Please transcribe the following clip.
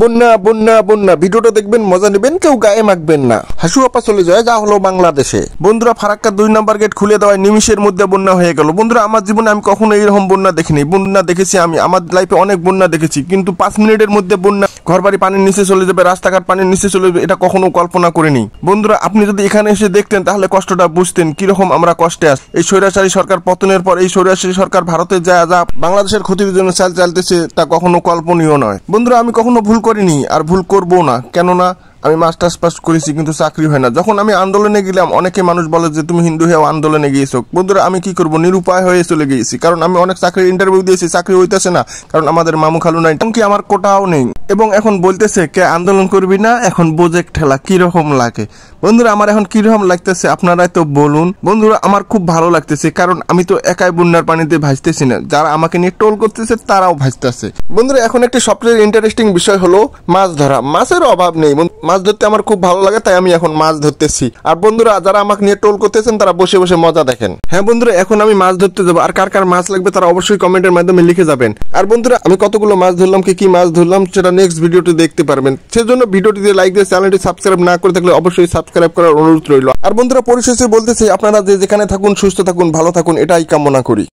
বন্যা বন্যা বন্যা ভিডিওটা দেখবেন মজা নেবেন কেউ গায়ে মাখবেন না হাসু আপা চলে যায় যা হলো বাংলাদেশে বন্ধুরা ফারাক্কা দুই নাম্বার গেট খুলে দেওয়ায় নিমিষের মধ্যে বন্যা হয়ে গেল বন্ধুরা আমার জীবনে আমি কখনো এইরকম বন্যা দেখিনি বন্যা দেখেছি আমি আমার লাইফে অনেক বন্যা দেখেছি কিন্তু পাঁচ মিনিটের মধ্যে বন্যা ঘরবাড়ি পানির নিচে চলে যাবে রাস্তাঘাট পানির নিচে চলে যাবে এটা কখনো কল্পনা করিনি বন্ধুরা আপনি যদি এখানে এসে দেখতেন তাহলে কষ্টটা বুঝতেন কিরকম আমরা কষ্টে আস এই স্বৈরাচারী সরকার পতনের পর এই স্বৈরাচারী সরকার ভারতে যা যা বাংলাদেশের ক্ষতির জন্য চাল চালতেছে তা কখনো কল্পনীয় নয় বন্ধুরা আমি কখনো ভুল করিনি আর ভুল করবো না কেননা আমি মাস্টার্স পাস করেছি কিন্তু চাকরি হয় না যখন আমি আন্দোলনে গেলাম অনেকে মানুষ বলে যে তুমি হিন্দু হয়েও আন্দোলনে গিয়েছো বন্ধুরা আমি কি করবো নিরুপায় হয়ে চলে গিয়েছি কারণ আমি অনেক চাকরির ইন্টারভিউ দিয়েছি চাকরি হইতেছে না কারণ আমাদের মামু খালু নাই এমনকি আমার কোটাও নেই এবং এখন বলতেছে কে আন্দোলন করবি না এখন বোজেক ঠেলা কীরকম লাগে বন্ধুরা আমার এখন কিরকম লাগতেছে আপনারাই তো বলুন বন্ধুরা আমার খুব ভালো লাগতেছে কারণ আমি তো একাই বন্যার পানিতে ভাজতেছি না যারা আমাকে নিয়ে টোল করতেছে তারাও ভাজতেছে বন্ধুরা এখন একটি সবচেয়ে ইন্টারেস্টিং বিষয় হলো মাছ ধরা মাছের অভাব নেই মাছ ধরতে আমার খুব ভালো লাগে তাই আমি এখন মাছ ধরতেছি আর বন্ধুরা যারা আমাকে নিয়ে টোল করতেছেন তারা বসে বসে মজা দেখেন হ্যাঁ বন্ধুরা এখন আমি মাছ ধরতে যাবো আর কার কার মাছ লাগবে তারা অবশ্যই কমেন্টের মাধ্যমে লিখে যাবেন আর বন্ধুরা আমি কতগুলো মাছ ধরলাম কি কি মাছ ধরলাম সেটা নেক্সট ভিডিওটি দেখতে পারবেন সেজন্য ভিডিওটিতে লাইক দিয়ে চ্যানেলটি সাবস্ক্রাইব না করে থাকলে অবশ্যই সাবস্ক্রাইব সাবস্ক্রাইব করার অনুরোধ রইল আর বন্ধুরা পরিশেষে বলতেছি আপনারা যে যেখানে থাকুন সুস্থ থাকুন ভালো থাকুন এটাই কামনা করি